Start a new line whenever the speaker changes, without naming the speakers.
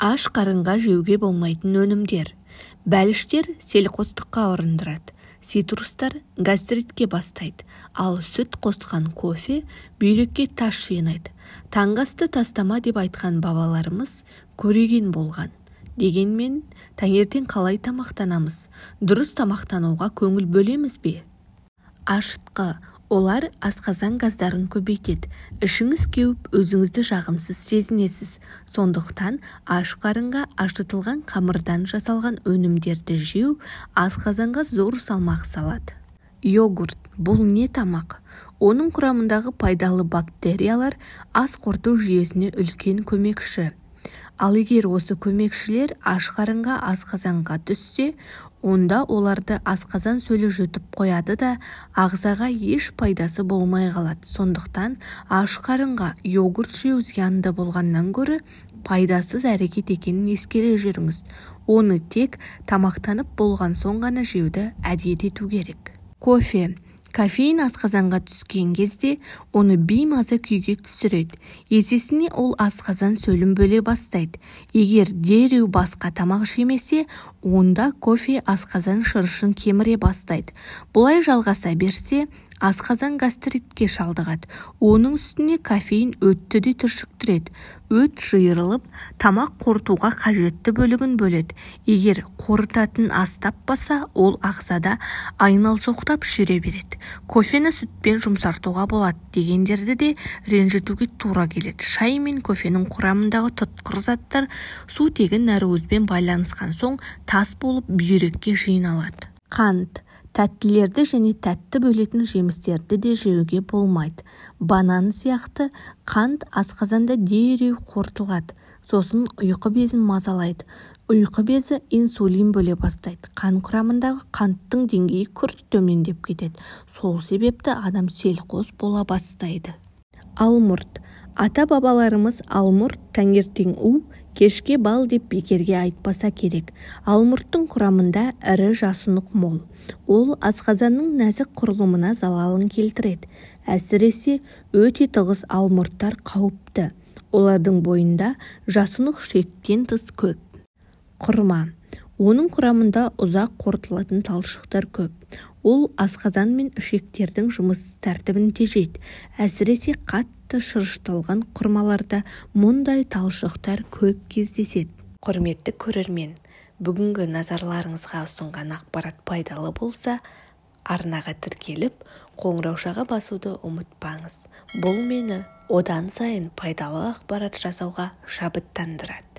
аш қарынға жеуге болмайтын өнімдер бәліштер селқостыққа ұрындырады Ситрустар гастритке бастайды ал сүт қосқан кофе бүйрекке тас жинайды таңғасты тастама деп айтқан бабаларымыз көреген болған дегенмен таңертең қалай тамақтанамыз дұрыс тамақтануға көңіл бөлеміз бе ашытқы олар асқазан газдарын көбейтеді ішіңіз кеуіп өзіңізді жағымсыз сезінесіз сондықтан аш қарынға ашытылған қамырдан жасалған өнімдерді жеу асқазанға зор салмақ салады йогурт бұл не тамақ оның құрамындағы пайдалы бактериялар ас қорыту жүйесіне үлкен көмекші ал егер осы көмекшілер ашқарынға асқазанға түссе онда оларды асқазан сөлі жұтып қояды да ағзаға еш пайдасы болмай қалады сондықтан ашқарынға йогурт жеу зиянды болғаннан гөрі пайдасыз әрекет екенін ескере жүріңіз оны тек тамақтанып болған соң ғана жеуді әдет ету керек кофе кофеин асқазанға түскен кезде оны беймаза күйге түсіреді есесіне ол асқазан сөлін бөле бастайды егер дереу басқа тамақ жемесе онда кофе асқазан шырышын кеміре бастайды бұлай жалғаса берсе асқазан гастритке шалдығады оның үстіне кофеин өтті де түршіктіреді өт жиырылып тамақ қорытуға қажетті бөлігін бөледі егер қорытатын ас таппаса ол ағзада айналсоқтап жүре береді кофені сүтпен жұмсартуға болады дегендерді де ренжітуге тура келеді шай мен кофенің құрамындағы тұтқыр заттар сутегі нәруызбен байланысқан соң тас болып бүйрекке жиналады қант тәттілерді және тәтті бөлетін жемістерді де жеуге болмайды банан сияқты қант асқазанда дереу қорытылады сосын ұйқы безін мазалайды ұйқы безі инсулин бөле бастайды қан құрамындағы қанттың деңгейі күрт төмендеп кетеді сол себепті адам селқос бола бастайды алмұрт ата-бабаларымыз алмұрт таңертең у кешке бал деп бекерге айтпаса керек алмұрттың құрамында ірі жасынық мол ол асқазанның нәзік құрылымына залалын келтіреді әсіресе өте тығыз алмұрттар қауіпті олардың бойында жасынық шектен тыс көп құрма оның құрамында ұзақ қорытылатын талшықтар көп ол асқазан мен ішектердің жұмыс тәртібін тежейді әсіресе қатты шырышталған құрмаларда мұндай талшықтар көп кездеседі құрметті көрермен бүгінгі назарларыңызға ұсынған ақпарат пайдалы болса арнаға тіркеліп қоңыраушаға басуды ұмытпаңыз бұл мені одан сайын пайдалы ақпарат жасауға шабыттандырады